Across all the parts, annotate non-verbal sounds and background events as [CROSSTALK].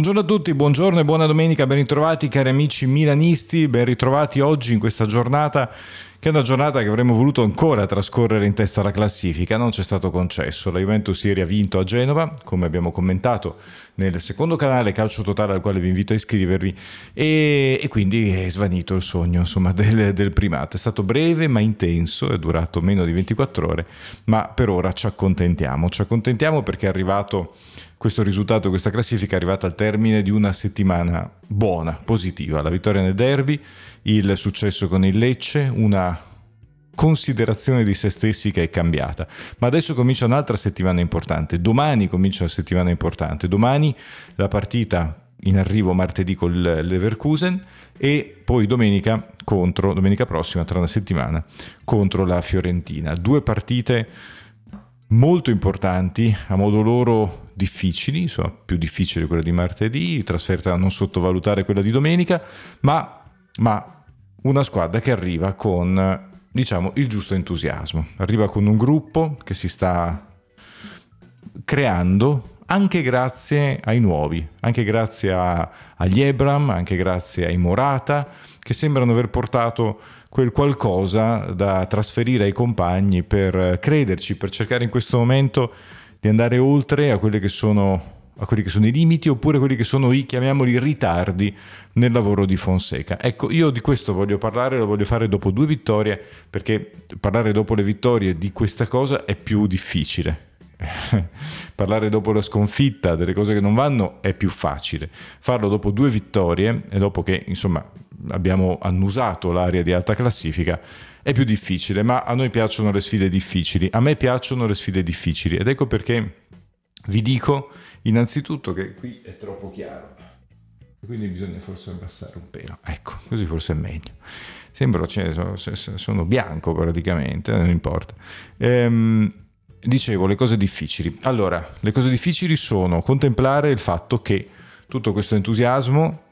Buongiorno a tutti, buongiorno e buona domenica, ben ritrovati cari amici milanisti, ben ritrovati oggi in questa giornata che è una giornata che avremmo voluto ancora trascorrere in testa alla classifica, non ci è stato concesso. La Juventus ieri ha vinto a Genova, come abbiamo commentato nel secondo canale Calcio Totale al quale vi invito a iscrivervi e, e quindi è svanito il sogno insomma, del, del, primato. È stato breve ma intenso, è durato meno di 24 ore, ma per ora ci accontentiamo. Ci accontentiamo perché è arrivato questo risultato, questa classifica è arrivata al termine di una settimana buona, positiva. La vittoria nel derby, il successo con il Lecce, una considerazione di se stessi che è cambiata. Ma adesso comincia un'altra settimana importante. Domani comincia una settimana importante. Domani la partita in arrivo martedì con l'Everkusen e poi domenica contro domenica prossima tra una settimana contro la Fiorentina. Due partite molto importanti, a modo loro difficili, insomma più difficile quella di martedì, trasferta da non sottovalutare quella di domenica, ma, ma una squadra che arriva con diciamo il giusto entusiasmo, arriva con un gruppo che si sta creando anche grazie ai nuovi, anche grazie a, agli Ebram, anche grazie ai Morata, che sembrano aver portato quel qualcosa da trasferire ai compagni per crederci, per cercare in questo momento di andare oltre a, che sono, a quelli che sono i limiti oppure quelli che sono i, chiamiamoli, ritardi nel lavoro di Fonseca. Ecco, io di questo voglio parlare, lo voglio fare dopo due vittorie, perché parlare dopo le vittorie di questa cosa è più difficile. [LAUGHS] parlare dopo la sconfitta delle cose che non vanno è più facile. Farlo dopo due vittorie e dopo che, insomma, abbiamo annusato l'area di alta classifica, è più difficile, ma a noi piacciono le sfide difficili, a me piacciono le sfide difficili ed ecco perché vi dico innanzitutto che qui è troppo chiaro, quindi bisogna forse abbassare un pelo, ecco, così forse è meglio. Sembro, cioè, sono bianco praticamente, eh, non importa. Ehm, dicevo, le cose difficili. Allora, le cose difficili sono contemplare il fatto che tutto questo entusiasmo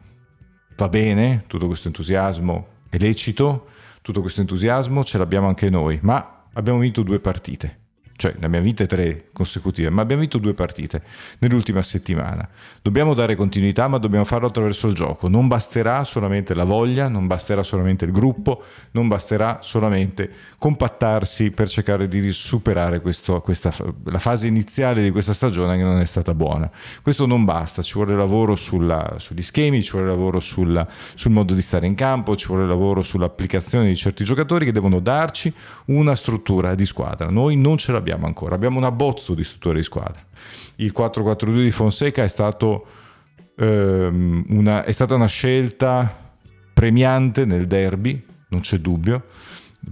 va bene, tutto questo entusiasmo è lecito, tutto questo entusiasmo ce l'abbiamo anche noi, ma abbiamo vinto due partite cioè ne abbiamo vinte tre consecutive, ma abbiamo vinto due partite nell'ultima settimana. Dobbiamo dare continuità, ma dobbiamo farlo attraverso il gioco. Non basterà solamente la voglia, non basterà solamente il gruppo, non basterà solamente compattarsi per cercare di superare questo, questa, la fase iniziale di questa stagione che non è stata buona. Questo non basta, ci vuole lavoro sulla, sugli schemi, ci vuole lavoro sulla, sul modo di stare in campo, ci vuole lavoro sull'applicazione di certi giocatori che devono darci una struttura di squadra. Noi non ce l'abbiamo abbiamo ancora, abbiamo un abbozzo di struttura di squadra. Il 4-4-2 di Fonseca è, stato, ehm, una, è stata una scelta premiante nel derby, non c'è dubbio,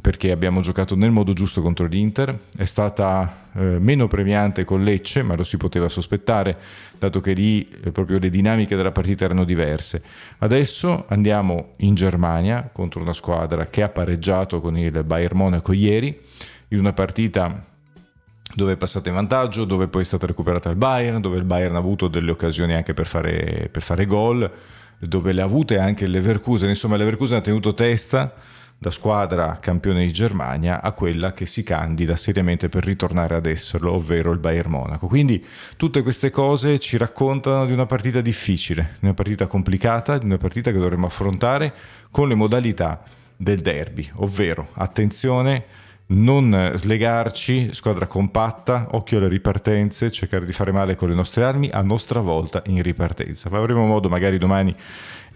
perché abbiamo giocato nel modo giusto contro l'Inter, è stata eh, meno premiante con Lecce, ma lo si poteva sospettare, dato che lì eh, proprio le dinamiche della partita erano diverse. Adesso andiamo in Germania contro una squadra che ha pareggiato con il Bayern Monaco ieri, in una partita dove è passata in vantaggio, dove poi è stata recuperata il Bayern, dove il Bayern ha avuto delle occasioni anche per fare, per fare gol, dove le ha avute anche il Leverkusen. Insomma, il Leverkusen ha tenuto testa da squadra campione di Germania a quella che si candida seriamente per ritornare ad esserlo, ovvero il Bayern Monaco. Quindi tutte queste cose ci raccontano di una partita difficile, di una partita complicata, di una partita che dovremo affrontare con le modalità del derby, ovvero attenzione non slegarci, squadra compatta, occhio alle ripartenze, cercare di fare male con le nostre armi a nostra volta in ripartenza. Ma avremo modo magari domani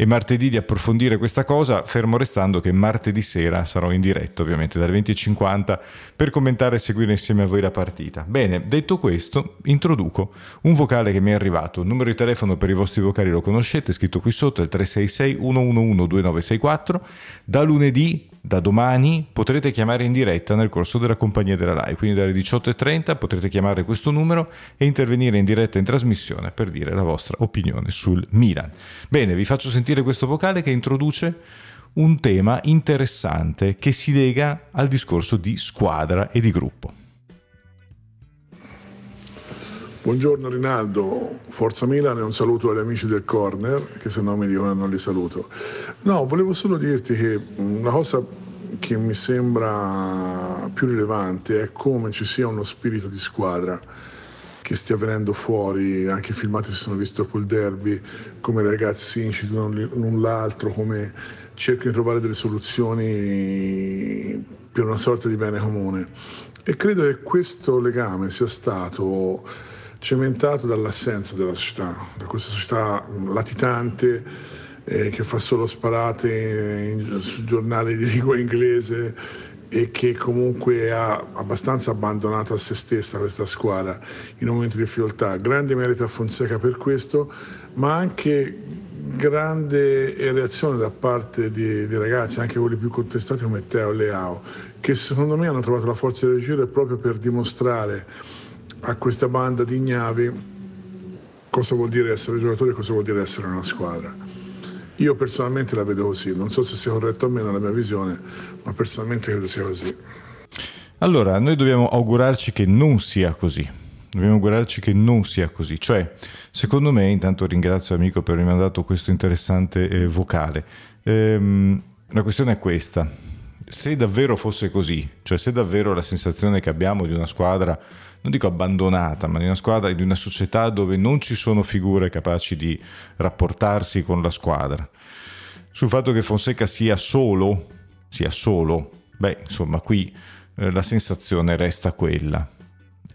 e martedì di approfondire questa cosa, fermo restando che martedì sera sarò in diretta ovviamente dalle 20.50 per commentare e seguire insieme a voi la partita. Bene, detto questo, introduco un vocale che mi è arrivato, il numero di telefono per i vostri vocali lo conoscete, scritto qui sotto, è il 366 111 2964, da lunedì da domani potrete chiamare in diretta nel corso della compagnia della RAI, quindi dalle 18.30 potrete chiamare questo numero e intervenire in diretta in trasmissione per dire la vostra opinione sul Milan. Bene, vi faccio sentire questo vocale che introduce un tema interessante che si lega al discorso di squadra e di gruppo. Buongiorno Rinaldo, Forza Milano e un saluto agli amici del Corner, che se no mi dicono non li saluto. No, volevo solo dirti che mm, una cosa che mi sembra più rilevante è come ci sia uno spirito di squadra che stia venendo fuori, anche i filmati si sono visti dopo il derby, come i ragazzi si incitano l'un l'altro, come cercano di trovare delle soluzioni per una sorta di bene comune. E credo che questo legame sia stato cementato dall'assenza della società, da questa società latitante eh, che fa solo sparate in, in, su giornali di lingua inglese e che comunque ha abbastanza abbandonato a se stessa questa squadra in un momento di difficoltà. Grande merito a Fonseca per questo, ma anche grande reazione da parte di, di ragazzi, anche quelli più contestati come Teo e Leao, che secondo me hanno trovato la forza di reagire proprio per dimostrare a questa banda di ignavi cosa vuol dire essere giocatore e cosa vuol dire essere una squadra. Io personalmente la vedo così, non so se sia corretto o meno la mia visione, ma personalmente credo sia così. Allora, noi dobbiamo augurarci che non sia così. Dobbiamo augurarci che non sia così. Cioè, secondo me, intanto ringrazio l'amico per avermi mandato questo interessante eh, vocale. Ehm, la questione è questa se davvero fosse così, cioè se davvero la sensazione che abbiamo di una squadra, non dico abbandonata, ma di una squadra, di una società dove non ci sono figure capaci di rapportarsi con la squadra, sul fatto che Fonseca sia solo, sia solo, beh insomma qui eh, la sensazione resta quella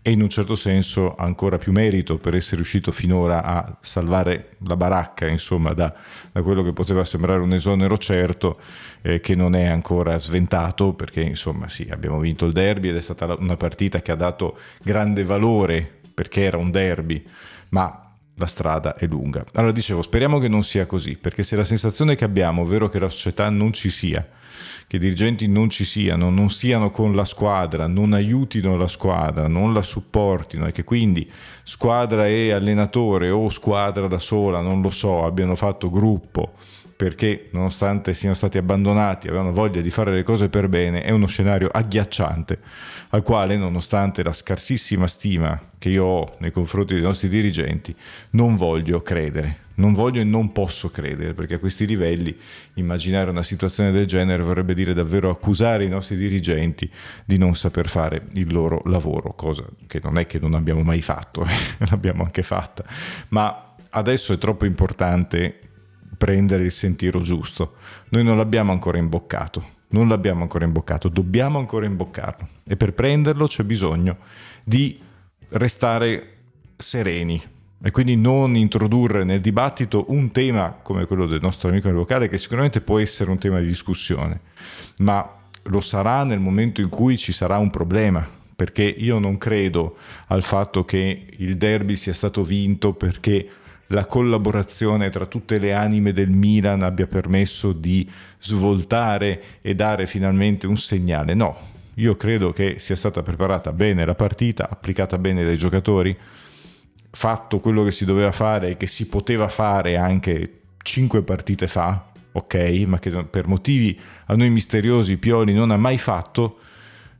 e in un certo senso ancora più merito per essere riuscito finora a salvare la baracca, insomma, da, da quello che poteva sembrare un esonero certo eh, che non è ancora sventato perché insomma sì, abbiamo vinto il derby ed è stata una partita che ha dato grande valore perché era un derby, ma la strada è lunga. Allora dicevo, speriamo che non sia così, perché se la sensazione che abbiamo, ovvero che la società non ci sia, che i dirigenti non ci siano, non siano con la squadra, non aiutino la squadra, non la supportino e che quindi squadra e allenatore o squadra da sola, non lo so, abbiano fatto gruppo perché nonostante siano stati abbandonati avevano voglia di fare le cose per bene, è uno scenario agghiacciante al quale nonostante la scarsissima stima che io ho nei confronti dei nostri dirigenti non voglio credere non voglio e non posso credere, perché a questi livelli immaginare una situazione del genere vorrebbe dire davvero accusare i nostri dirigenti di non saper fare il loro lavoro, cosa che non è che non abbiamo mai fatto, [LAUGHS] eh, l'abbiamo anche fatta, ma adesso è troppo importante prendere il sentiero giusto. Noi non l'abbiamo ancora imboccato, non l'abbiamo ancora imboccato, dobbiamo ancora imboccarlo e per prenderlo c'è bisogno di restare sereni, e quindi non introdurre nel dibattito un tema come quello del nostro amico locale che sicuramente può essere un tema di discussione, ma lo sarà nel momento in cui ci sarà un problema, perché io non credo al fatto che il derby sia stato vinto perché la collaborazione tra tutte le anime del Milan abbia permesso di svoltare e dare finalmente un segnale. No, io credo che sia stata preparata bene la partita, applicata bene dai giocatori fatto quello che si doveva fare e che si poteva fare anche cinque partite fa, ok, ma che per motivi a noi misteriosi Pioli non ha mai fatto,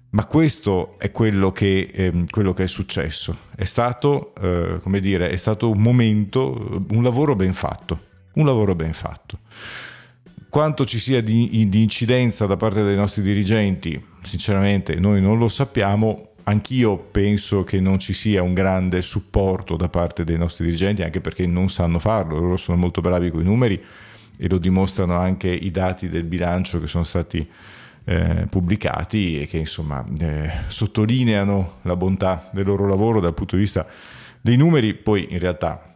ma questo è quello che, ehm, quello che è successo. È stato, eh, come dire, è stato un momento, un lavoro ben fatto, un lavoro ben fatto. Quanto ci sia di, di incidenza da parte dei nostri dirigenti, sinceramente noi non lo sappiamo, Anch'io penso che non ci sia un grande supporto da parte dei nostri dirigenti, anche perché non sanno farlo, loro sono molto bravi con i numeri e lo dimostrano anche i dati del bilancio che sono stati eh, pubblicati e che insomma eh, sottolineano la bontà del loro lavoro dal punto di vista dei numeri, poi in realtà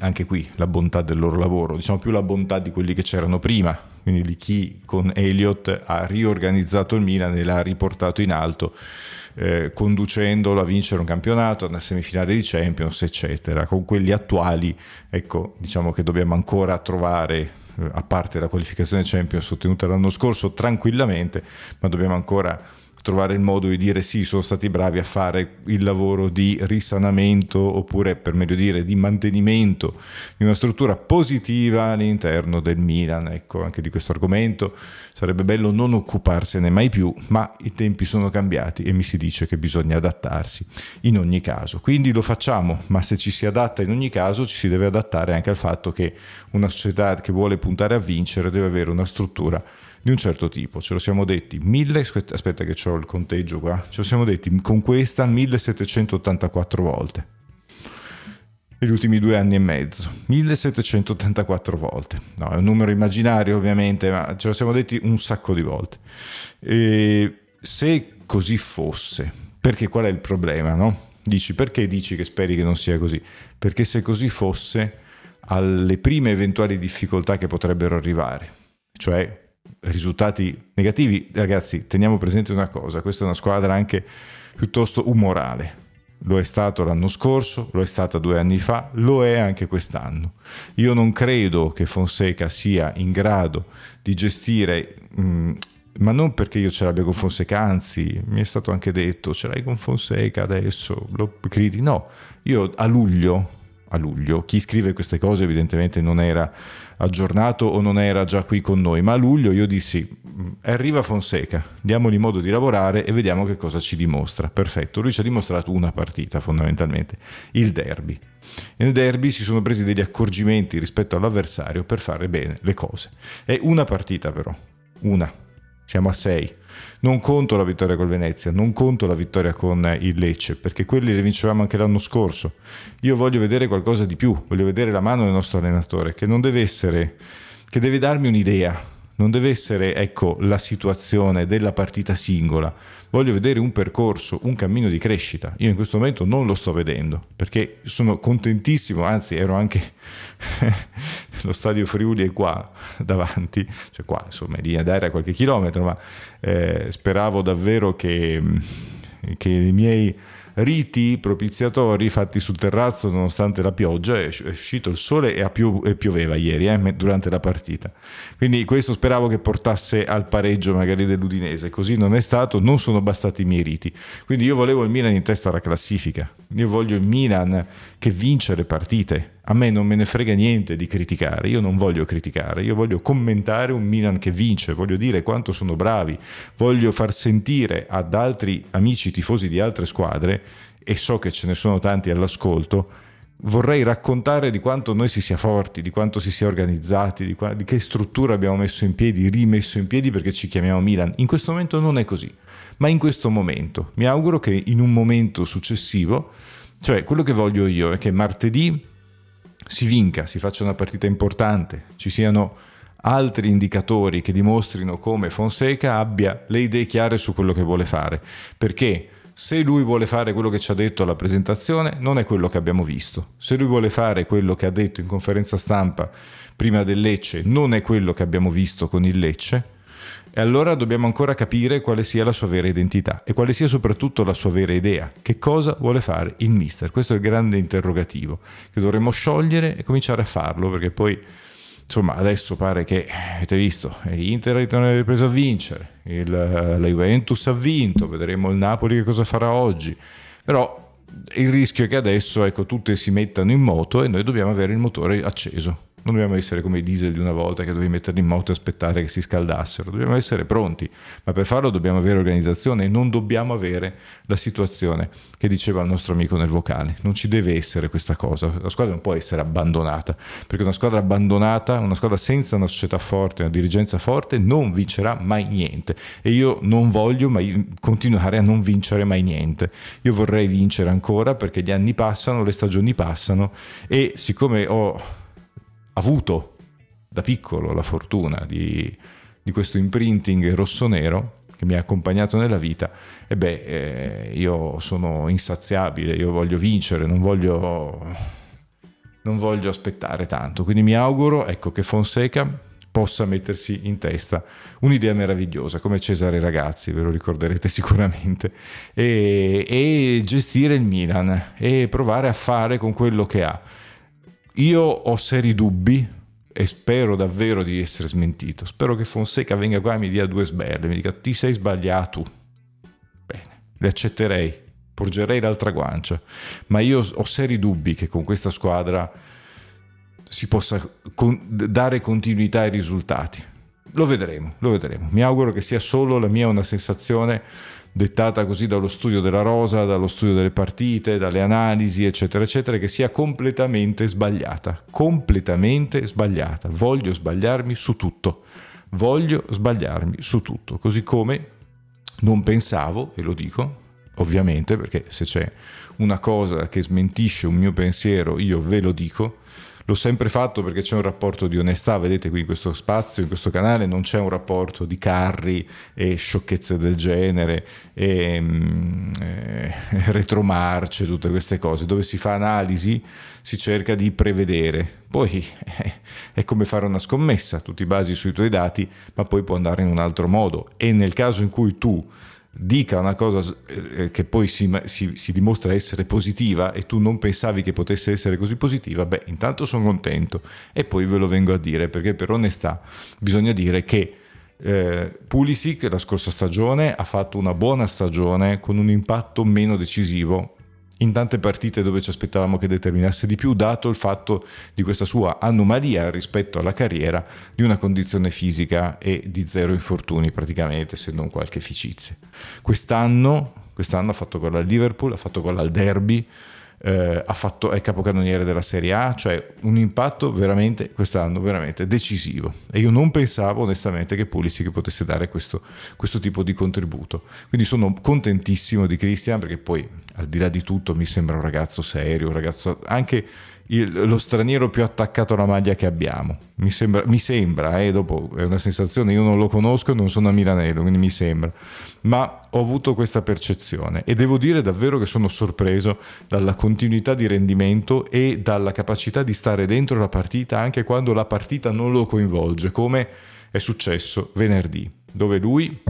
anche qui la bontà del loro lavoro, diciamo più la bontà di quelli che c'erano prima, quindi di chi con Elliott ha riorganizzato il Milan e l'ha riportato in alto, eh, conducendolo a vincere un campionato, una semifinale di Champions, eccetera. Con quelli attuali, ecco, diciamo che dobbiamo ancora trovare eh, a parte la qualificazione Champions ottenuta l'anno scorso tranquillamente, ma dobbiamo ancora trovare il modo di dire sì, sono stati bravi a fare il lavoro di risanamento oppure per meglio dire di mantenimento di una struttura positiva all'interno del Milan. Ecco, anche di questo argomento sarebbe bello non occuparsene mai più, ma i tempi sono cambiati e mi si dice che bisogna adattarsi in ogni caso. Quindi lo facciamo, ma se ci si adatta in ogni caso ci si deve adattare anche al fatto che una società che vuole puntare a vincere deve avere una struttura di un certo tipo. Ce lo siamo detti, mille, aspetta che ho il conteggio qua, ce lo siamo detti con questa 1784 volte negli ultimi due anni e mezzo, 1784 volte. No, è un numero immaginario ovviamente, ma ce lo siamo detti un sacco di volte. E se così fosse, perché qual è il problema, no? Dici, perché dici che speri che non sia così? Perché se così fosse, alle prime eventuali difficoltà che potrebbero arrivare, cioè risultati negativi, ragazzi, teniamo presente una cosa, questa è una squadra anche piuttosto umorale. Lo è stato l'anno scorso, lo è stata due anni fa, lo è anche quest'anno. Io non credo che Fonseca sia in grado di gestire, mh, mm, ma non perché io ce l'abbia con Fonseca, anzi mi è stato anche detto ce l'hai con Fonseca adesso, lo critico. No, io a luglio a luglio. Chi scrive queste cose evidentemente non era aggiornato o non era già qui con noi, ma a luglio io dissi mm, arriva Fonseca, diamogli modo di lavorare e vediamo che cosa ci dimostra. Perfetto, lui ci ha dimostrato una partita fondamentalmente, il derby. Nel derby si sono presi degli accorgimenti rispetto all'avversario per fare bene le cose. È una partita però, una, siamo a sei non conto la vittoria col Venezia, non conto la vittoria con il Lecce, perché quelli le vincevamo anche l'anno scorso. Io voglio vedere qualcosa di più, voglio vedere la mano del nostro allenatore, che non deve essere, che deve darmi un'idea non deve essere ecco, la situazione della partita singola, voglio vedere un percorso, un cammino di crescita. Io in questo momento non lo sto vedendo perché sono contentissimo, anzi ero anche [LAUGHS] lo stadio Friuli è qua davanti, cioè qua insomma è lì ad aria qualche chilometro, ma eh, speravo davvero che, che i miei riti propiziatori fatti sul terrazzo nonostante la pioggia, è uscito il sole e, pio e pioveva ieri eh, durante la partita. Quindi questo speravo che portasse al pareggio magari dell'Udinese, così non è stato, non sono bastati i miei riti. Quindi io volevo il Milan in testa alla classifica, io voglio il Milan che vince le partite a me non me ne frega niente di criticare, io non voglio criticare, io voglio commentare un Milan che vince, voglio dire quanto sono bravi, voglio far sentire ad altri amici tifosi di altre squadre, e so che ce ne sono tanti all'ascolto, vorrei raccontare di quanto noi si sia forti, di quanto si sia organizzati, di, qua, di che struttura abbiamo messo in piedi, rimesso in piedi perché ci chiamiamo Milan. In questo momento non è così, ma in questo momento mi auguro che in un momento successivo, cioè quello che voglio io è che martedì si vinca, si faccia una partita importante, ci siano altri indicatori che dimostrino come Fonseca abbia le idee chiare su quello che vuole fare. Perché se lui vuole fare quello che ci ha detto alla presentazione, non è quello che abbiamo visto. Se lui vuole fare quello che ha detto in conferenza stampa prima del Lecce, non è quello che abbiamo visto con il Lecce e allora dobbiamo ancora capire quale sia la sua vera identità e quale sia soprattutto la sua vera idea. Che cosa vuole fare il mister? Questo è il grande interrogativo che dovremmo sciogliere e cominciare a farlo perché poi insomma adesso pare che avete visto l'Inter è ripreso a vincere il, la Juventus ha vinto vedremo il Napoli che cosa farà oggi però il rischio è che adesso ecco, tutte si mettano in moto e noi dobbiamo avere il motore acceso non dobbiamo essere come i diesel di una volta che dovevi metterli in moto e aspettare che si scaldassero, dobbiamo essere pronti, ma per farlo dobbiamo avere organizzazione e non dobbiamo avere la situazione che diceva il nostro amico nel vocale, non ci deve essere questa cosa, la squadra non può essere abbandonata, perché una squadra abbandonata, una squadra senza una società forte, una dirigenza forte, non vincerà mai niente e io non voglio mai continuare a non vincere mai niente, io vorrei vincere ancora perché gli anni passano, le stagioni passano e siccome ho avuto da piccolo la fortuna di, di questo imprinting rosso-nero che mi ha accompagnato nella vita, e beh, eh, io sono insaziabile, io voglio vincere, non voglio, non voglio aspettare tanto. Quindi mi auguro ecco, che Fonseca possa mettersi in testa un'idea meravigliosa come Cesare Ragazzi, ve lo ricorderete sicuramente, e, e gestire il Milan e provare a fare con quello che ha io ho seri dubbi e spero davvero di essere smentito. Spero che Fonseca venga qua e mi dia due sberle, mi dica ti sei sbagliato. Bene, le accetterei, porgerei l'altra guancia, ma io ho seri dubbi che con questa squadra si possa con- dare continuità ai risultati. Lo vedremo, lo vedremo. Mi auguro che sia solo la mia una sensazione dettata così dallo studio della rosa, dallo studio delle partite, dalle analisi, eccetera, eccetera, che sia completamente sbagliata. Completamente sbagliata. Voglio sbagliarmi su tutto. Voglio sbagliarmi su tutto. Così come non pensavo, e lo dico, ovviamente, perché se c'è una cosa che smentisce un mio pensiero, io ve lo dico, L'ho sempre fatto perché c'è un rapporto di onestà, vedete qui in questo spazio, in questo canale, non c'è un rapporto di carri e sciocchezze del genere, e, mm, e eh, [LAUGHS] retromarce, tutte queste cose, dove si fa analisi, si cerca di prevedere. Poi eh, è come fare una scommessa, tu ti basi sui tuoi dati, ma poi può andare in un altro modo. E nel caso in cui tu dica una cosa eh, eh, che poi si, si, si, dimostra essere positiva e tu non pensavi che potesse essere così positiva, beh, intanto sono contento e poi ve lo vengo a dire perché per onestà bisogna dire che eh, Pulisic la scorsa stagione ha fatto una buona stagione con un impatto meno decisivo in tante partite dove ci aspettavamo che determinasse di più, dato il fatto di questa sua anomalia rispetto alla carriera di una condizione fisica e di zero infortuni praticamente, se non qualche ficizia. Quest'anno, quest'anno ha fatto gol al Liverpool, ha fatto gol al Derby, eh, fatto, è capocannoniere della Serie A, cioè un impatto veramente quest'anno veramente decisivo. E io non pensavo onestamente che Pulisic potesse dare questo, questo tipo di contributo. Quindi sono contentissimo di Christian perché poi al di là di tutto mi sembra un ragazzo serio, un ragazzo anche il, lo straniero più attaccato alla maglia che abbiamo. Mi sembra, mi sembra eh, dopo è una sensazione, io non lo conosco, non sono a Milanello, quindi mi sembra, ma ho avuto questa percezione e devo dire davvero che sono sorpreso dalla continuità di rendimento e dalla capacità di stare dentro la partita anche quando la partita non lo coinvolge, come è successo venerdì, dove lui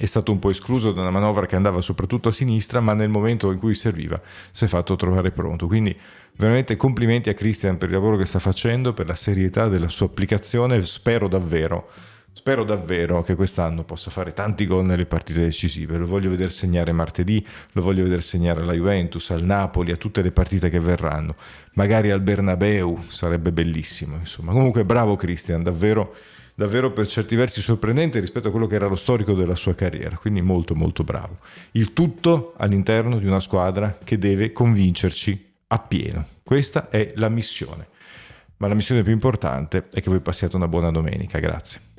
è stato un po' escluso da una manovra che andava soprattutto a sinistra, ma nel momento in cui serviva si è fatto trovare pronto. Quindi Veramente complimenti a Christian per il lavoro che sta facendo, per la serietà della sua applicazione. Spero davvero, spero davvero che quest'anno possa fare tanti gol nelle partite decisive. Lo voglio vedere segnare martedì, lo voglio vedere segnare alla Juventus, al Napoli, a tutte le partite che verranno. Magari al Bernabeu, sarebbe bellissimo. Insomma, comunque bravo Christian, davvero davvero per certi versi sorprendente rispetto a quello che era lo storico della sua carriera, quindi molto molto bravo. Il tutto all'interno di una squadra che deve convincerci appieno. Questa è la missione. Ma la missione più importante è che voi passiate una buona domenica. Grazie.